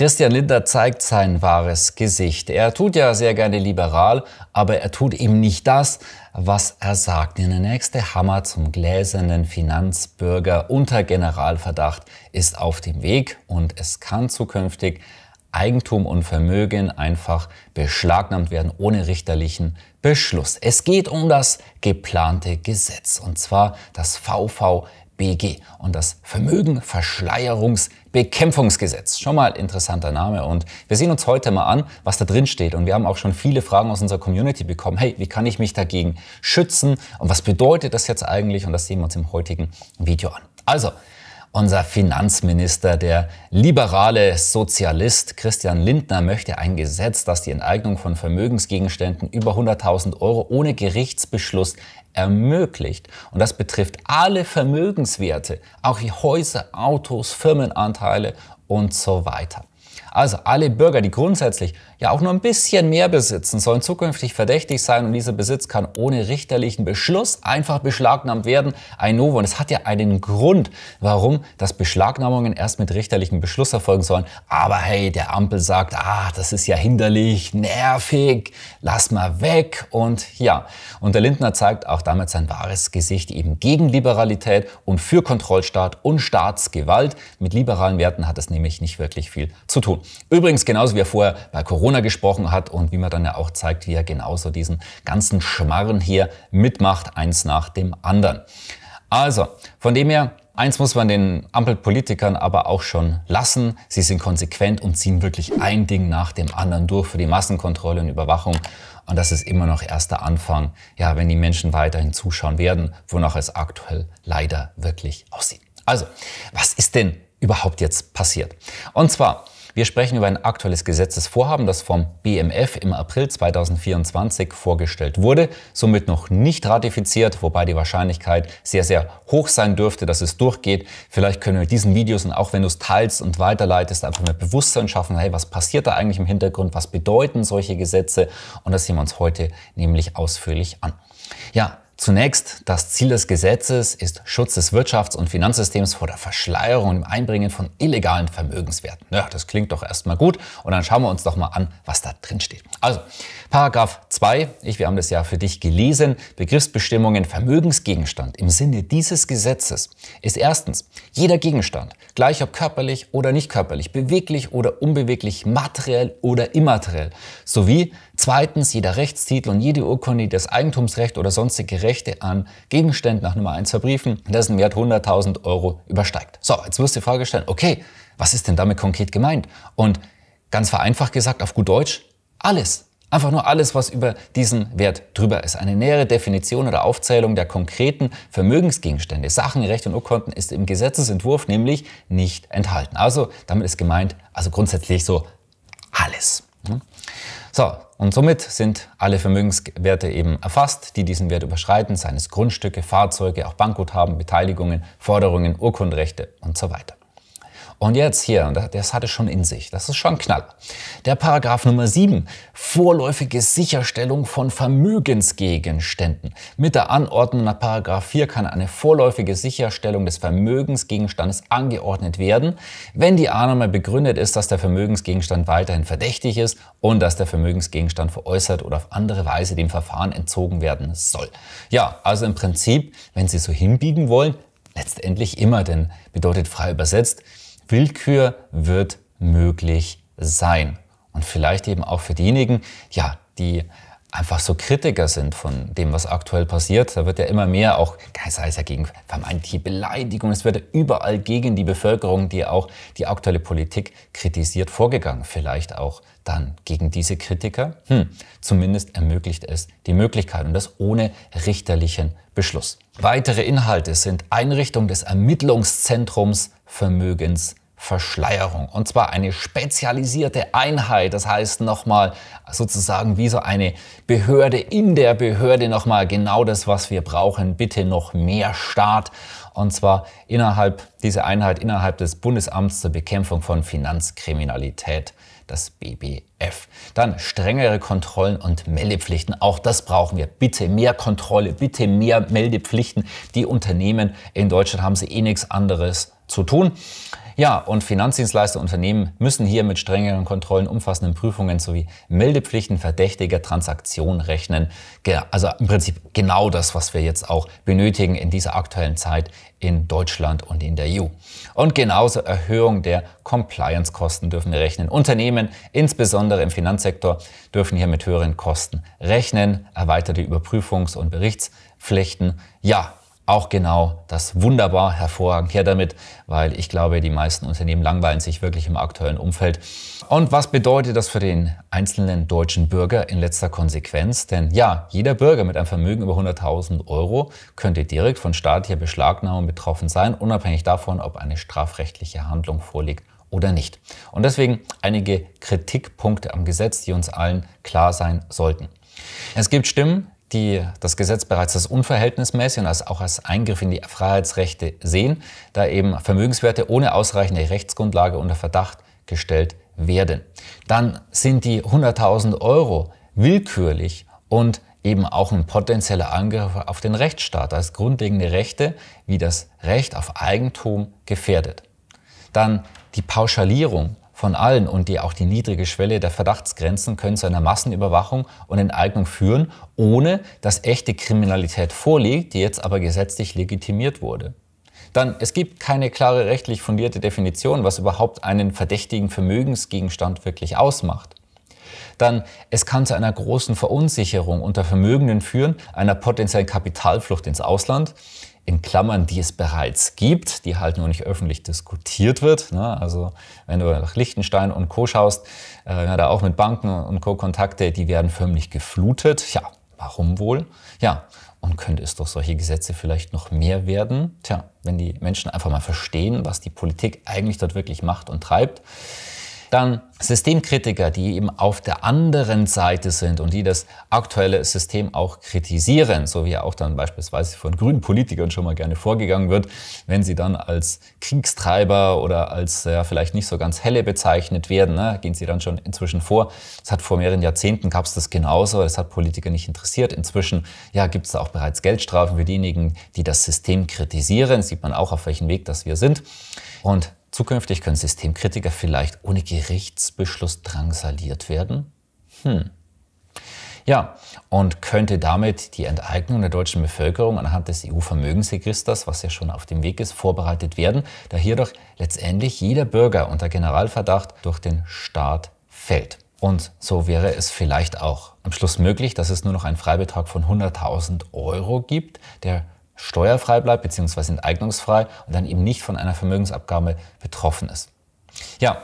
Christian Lindner zeigt sein wahres Gesicht. Er tut ja sehr gerne liberal, aber er tut eben nicht das, was er sagt. Denn der nächste Hammer zum gläsernen Finanzbürger unter Generalverdacht ist auf dem Weg und es kann zukünftig Eigentum und Vermögen einfach beschlagnahmt werden ohne richterlichen Beschluss. Es geht um das geplante Gesetz und zwar das VVG. BG und das Vermögenverschleierungsbekämpfungsgesetz. Schon mal interessanter Name und wir sehen uns heute mal an, was da drin steht und wir haben auch schon viele Fragen aus unserer Community bekommen. Hey, wie kann ich mich dagegen schützen und was bedeutet das jetzt eigentlich und das sehen wir uns im heutigen Video an. Also, unser Finanzminister, der liberale Sozialist Christian Lindner, möchte ein Gesetz, das die Enteignung von Vermögensgegenständen über 100.000 Euro ohne Gerichtsbeschluss ermöglicht. Und das betrifft alle Vermögenswerte, auch Häuser, Autos, Firmenanteile und so weiter. Also alle Bürger, die grundsätzlich ja auch nur ein bisschen mehr besitzen, sollen zukünftig verdächtig sein und dieser Besitz kann ohne richterlichen Beschluss einfach beschlagnahmt werden. Ein Novo. Und es hat ja einen Grund, warum das Beschlagnahmungen erst mit richterlichem Beschluss erfolgen sollen. Aber hey, der Ampel sagt, ah, das ist ja hinderlich, nervig, lass mal weg. Und ja, und der Lindner zeigt auch damit sein wahres Gesicht eben gegen Liberalität und für Kontrollstaat und Staatsgewalt. Mit liberalen Werten hat es nämlich nicht wirklich viel zu tun tun. Übrigens genauso wie er vorher bei Corona gesprochen hat und wie man dann ja auch zeigt, wie er genauso diesen ganzen Schmarren hier mitmacht, eins nach dem anderen. Also, von dem her, Eins muss man den Ampelpolitikern aber auch schon lassen. Sie sind konsequent und ziehen wirklich ein Ding nach dem anderen durch für die Massenkontrolle und Überwachung. Und das ist immer noch erst der Anfang, ja, wenn die Menschen weiterhin zuschauen werden, wonach es aktuell leider wirklich aussieht. Also, was ist denn überhaupt jetzt passiert? Und zwar, wir sprechen über ein aktuelles Gesetzesvorhaben, das vom BMF im April 2024 vorgestellt wurde, somit noch nicht ratifiziert, wobei die Wahrscheinlichkeit sehr, sehr hoch sein dürfte, dass es durchgeht. Vielleicht können wir mit diesen Videos und auch wenn du es teilst und weiterleitest, einfach mehr Bewusstsein schaffen, hey, was passiert da eigentlich im Hintergrund, was bedeuten solche Gesetze und das sehen wir uns heute nämlich ausführlich an. Ja, Zunächst, das Ziel des Gesetzes ist Schutz des Wirtschafts- und Finanzsystems vor der Verschleierung und dem Einbringen von illegalen Vermögenswerten. Naja, das klingt doch erstmal gut und dann schauen wir uns doch mal an, was da drin steht. Also, Paragraph 2, ich, wir haben das ja für dich gelesen, Begriffsbestimmungen Vermögensgegenstand im Sinne dieses Gesetzes ist erstens jeder Gegenstand, gleich ob körperlich oder nicht körperlich, beweglich oder unbeweglich, materiell oder immateriell, sowie Zweitens, jeder Rechtstitel und jede Urkunde, die das Eigentumsrecht oder sonstige Rechte an Gegenständen nach Nummer 1 verbriefen, dessen Wert 100.000 Euro übersteigt. So, jetzt wirst du die Frage stellen, okay, was ist denn damit konkret gemeint? Und ganz vereinfacht gesagt, auf gut Deutsch, alles. Einfach nur alles, was über diesen Wert drüber ist. Eine nähere Definition oder Aufzählung der konkreten Vermögensgegenstände, Sachen, Rechte und Urkunden ist im Gesetzesentwurf nämlich nicht enthalten. Also damit ist gemeint, also grundsätzlich so alles. Hm? So, und somit sind alle Vermögenswerte eben erfasst, die diesen Wert überschreiten, seien es Grundstücke, Fahrzeuge, auch Bankguthaben, Beteiligungen, Forderungen, Urkundrechte und so weiter. Und jetzt hier, das hatte schon in sich, das ist schon Knall. Der Paragraph Nummer 7, vorläufige Sicherstellung von Vermögensgegenständen. Mit der Anordnung nach Paragraph 4 kann eine vorläufige Sicherstellung des Vermögensgegenstandes angeordnet werden, wenn die Annahme begründet ist, dass der Vermögensgegenstand weiterhin verdächtig ist und dass der Vermögensgegenstand veräußert oder auf andere Weise dem Verfahren entzogen werden soll. Ja, also im Prinzip, wenn Sie so hinbiegen wollen, letztendlich immer, denn bedeutet frei übersetzt, Willkür wird möglich sein. Und vielleicht eben auch für diejenigen, ja, die einfach so Kritiker sind von dem, was aktuell passiert. Da wird ja immer mehr auch, sei es ja gegen vermeintliche Beleidigung, es wird ja überall gegen die Bevölkerung, die auch die aktuelle Politik kritisiert, vorgegangen. Vielleicht auch dann gegen diese Kritiker. Hm, zumindest ermöglicht es die Möglichkeit und das ohne richterlichen Beschluss. Weitere Inhalte sind Einrichtung des Ermittlungszentrums Vermögens Verschleierung. Und zwar eine spezialisierte Einheit, das heißt nochmal sozusagen wie so eine Behörde in der Behörde, nochmal genau das, was wir brauchen. Bitte noch mehr Staat. Und zwar innerhalb dieser Einheit, innerhalb des Bundesamts zur Bekämpfung von Finanzkriminalität, das BBF. Dann strengere Kontrollen und Meldepflichten. Auch das brauchen wir. Bitte mehr Kontrolle, bitte mehr Meldepflichten. Die Unternehmen in Deutschland haben sie eh nichts anderes zu tun. Ja, und Finanzdienstleister Unternehmen müssen hier mit strengeren Kontrollen, umfassenden Prüfungen sowie Meldepflichten verdächtiger Transaktionen rechnen. Also im Prinzip genau das, was wir jetzt auch benötigen in dieser aktuellen Zeit in Deutschland und in der EU. Und genauso Erhöhung der Compliance-Kosten dürfen wir rechnen. Unternehmen, insbesondere im Finanzsektor, dürfen hier mit höheren Kosten rechnen. Erweiterte Überprüfungs- und Berichtspflichten. Ja, auch genau das wunderbar hervorragend her damit, weil ich glaube, die meisten Unternehmen langweilen sich wirklich im aktuellen Umfeld. Und was bedeutet das für den einzelnen deutschen Bürger in letzter Konsequenz? Denn ja, jeder Bürger mit einem Vermögen über 100.000 Euro könnte direkt von staatlicher Beschlagnahmung betroffen sein, unabhängig davon, ob eine strafrechtliche Handlung vorliegt oder nicht. Und deswegen einige Kritikpunkte am Gesetz, die uns allen klar sein sollten. Es gibt Stimmen, die das Gesetz bereits als unverhältnismäßig und als auch als Eingriff in die Freiheitsrechte sehen, da eben Vermögenswerte ohne ausreichende Rechtsgrundlage unter Verdacht gestellt werden. Dann sind die 100.000 Euro willkürlich und eben auch ein potenzieller Angriff auf den Rechtsstaat, als grundlegende Rechte wie das Recht auf Eigentum gefährdet. Dann die Pauschalierung von allen und die auch die niedrige Schwelle der Verdachtsgrenzen können zu einer Massenüberwachung und Enteignung führen, ohne dass echte Kriminalität vorliegt, die jetzt aber gesetzlich legitimiert wurde. Dann, es gibt keine klare rechtlich fundierte Definition, was überhaupt einen verdächtigen Vermögensgegenstand wirklich ausmacht. Dann, es kann zu einer großen Verunsicherung unter Vermögenden führen, einer potenziellen Kapitalflucht ins Ausland, in Klammern, die es bereits gibt, die halt nur nicht öffentlich diskutiert wird. Ne? Also wenn du nach Liechtenstein und Co. schaust, äh, da auch mit Banken und Co. Kontakte, die werden förmlich geflutet. Ja, warum wohl? Ja, und könnte es doch solche Gesetze vielleicht noch mehr werden? Tja, wenn die Menschen einfach mal verstehen, was die Politik eigentlich dort wirklich macht und treibt, dann Systemkritiker, die eben auf der anderen Seite sind und die das aktuelle System auch kritisieren, so wie ja auch dann beispielsweise von grünen Politikern schon mal gerne vorgegangen wird, wenn sie dann als Kriegstreiber oder als ja, vielleicht nicht so ganz helle bezeichnet werden, ne, gehen sie dann schon inzwischen vor. Es hat vor mehreren Jahrzehnten gab es das genauso, es hat Politiker nicht interessiert. Inzwischen ja, gibt es auch bereits Geldstrafen für diejenigen, die das System kritisieren. sieht man auch, auf welchem Weg das wir sind. Und Zukünftig können Systemkritiker vielleicht ohne Gerichtsbeschluss drangsaliert werden? Hm. Ja, und könnte damit die Enteignung der deutschen Bevölkerung anhand des EU-Vermögensregisters, was ja schon auf dem Weg ist, vorbereitet werden, da hierdurch letztendlich jeder Bürger unter Generalverdacht durch den Staat fällt. Und so wäre es vielleicht auch am Schluss möglich, dass es nur noch einen Freibetrag von 100.000 Euro gibt, der steuerfrei bleibt bzw. enteignungsfrei und dann eben nicht von einer Vermögensabgabe betroffen ist. Ja,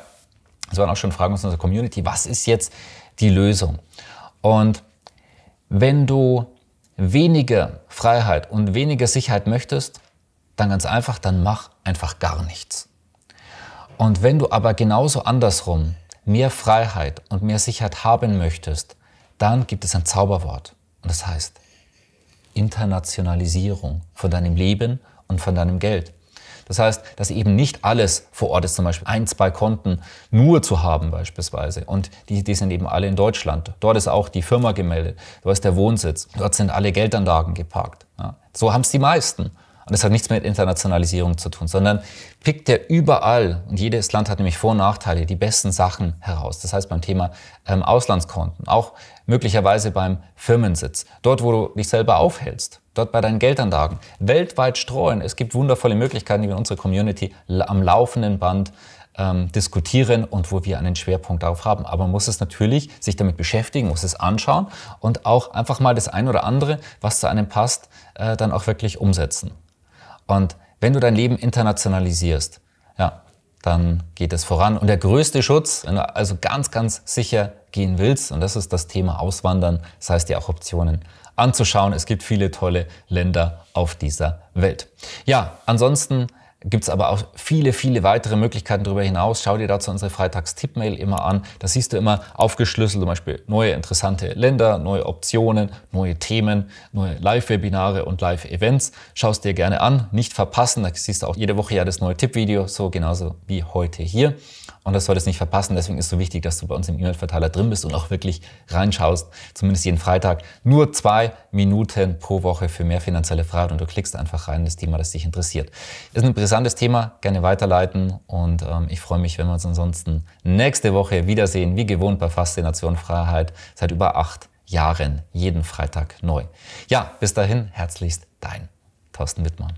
das waren auch schon Fragen aus unserer Community, was ist jetzt die Lösung? Und wenn du weniger Freiheit und weniger Sicherheit möchtest, dann ganz einfach, dann mach einfach gar nichts. Und wenn du aber genauso andersrum mehr Freiheit und mehr Sicherheit haben möchtest, dann gibt es ein Zauberwort und das heißt Internationalisierung von deinem Leben und von deinem Geld. Das heißt, dass eben nicht alles vor Ort ist, zum Beispiel ein, zwei Konten nur zu haben beispielsweise. Und die, die sind eben alle in Deutschland. Dort ist auch die Firma gemeldet, dort ist der Wohnsitz, dort sind alle Geldanlagen geparkt. Ja. So haben es die meisten. Und das hat nichts mit Internationalisierung zu tun, sondern pickt er überall, und jedes Land hat nämlich Vor- und Nachteile, die besten Sachen heraus. Das heißt beim Thema ähm, Auslandskonten, auch möglicherweise beim Firmensitz, dort, wo du dich selber aufhältst, dort bei deinen Geldanlagen, weltweit streuen. Es gibt wundervolle Möglichkeiten, die wir in unserer Community am laufenden Band ähm, diskutieren und wo wir einen Schwerpunkt darauf haben. Aber man muss es natürlich sich damit beschäftigen, muss es anschauen und auch einfach mal das ein oder andere, was zu einem passt, äh, dann auch wirklich umsetzen. Und wenn du dein Leben internationalisierst, ja, dann geht es voran. Und der größte Schutz, wenn du also ganz, ganz sicher gehen willst, und das ist das Thema Auswandern, das heißt dir auch Optionen anzuschauen. Es gibt viele tolle Länder auf dieser Welt. Ja, ansonsten gibt es aber auch viele, viele weitere Möglichkeiten darüber hinaus. Schau dir dazu unsere freitags mail immer an. Da siehst du immer aufgeschlüsselt zum Beispiel neue interessante Länder, neue Optionen, neue Themen, neue Live-Webinare und Live-Events. Schau es dir gerne an, nicht verpassen. Da siehst du auch jede Woche ja das neue Tippvideo, so genauso wie heute hier. Und das solltest du nicht verpassen. Deswegen ist es so wichtig, dass du bei uns im E-Mail-Verteiler drin bist und auch wirklich reinschaust. Zumindest jeden Freitag. Nur zwei Minuten pro Woche für mehr finanzielle Freiheit. Und du klickst einfach rein in das Thema, das dich interessiert. Das ist eine interessantes Thema, gerne weiterleiten und ähm, ich freue mich, wenn wir uns ansonsten nächste Woche wiedersehen, wie gewohnt bei Faszination Freiheit seit über acht Jahren, jeden Freitag neu. Ja, bis dahin, herzlichst dein Thorsten Wittmann.